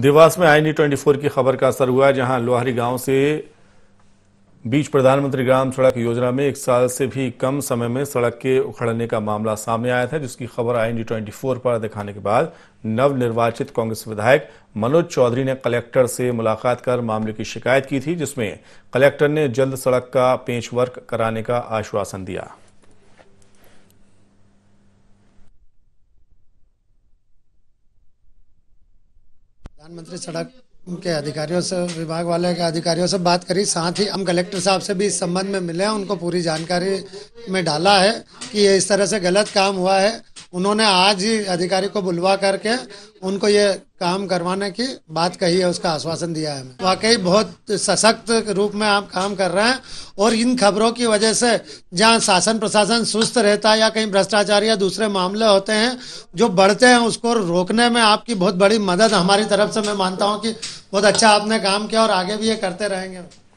देवास में आई नी ट्वेंटी की खबर का असर हुआ जहां लोहारी गांव से बीच प्रधानमंत्री ग्राम सड़क योजना में एक साल से भी कम समय में सड़क के उखड़ने का मामला सामने आया था जिसकी खबर आई डी ट्वेंटी पर दिखाने के बाद नवनिर्वाचित कांग्रेस विधायक मनोज चौधरी ने कलेक्टर से मुलाकात कर मामले की शिकायत की थी जिसमें कलेक्टर ने जल्द सड़क का पेंच वर्क कराने का आश्वासन दिया प्रधानमंत्री सड़क के अधिकारियों से विभाग वाले के अधिकारियों से बात करी साथ ही हम कलेक्टर साहब से भी इस संबंध में मिले हैं उनको पूरी जानकारी में डाला है कि ये इस तरह से गलत काम हुआ है उन्होंने आज ही अधिकारी को बुलवा करके उनको ये काम करवाने की बात कही है उसका आश्वासन दिया है हमें वाकई बहुत सशक्त रूप में आप काम कर रहे हैं और इन खबरों की वजह से जहाँ शासन प्रशासन सुस्त रहता है या कहीं भ्रष्टाचार या दूसरे मामले होते हैं जो बढ़ते हैं उसको रोकने में आपकी बहुत बड़ी मदद हमारी तरफ से मैं मानता हूँ कि बहुत अच्छा आपने काम किया और आगे भी ये करते रहेंगे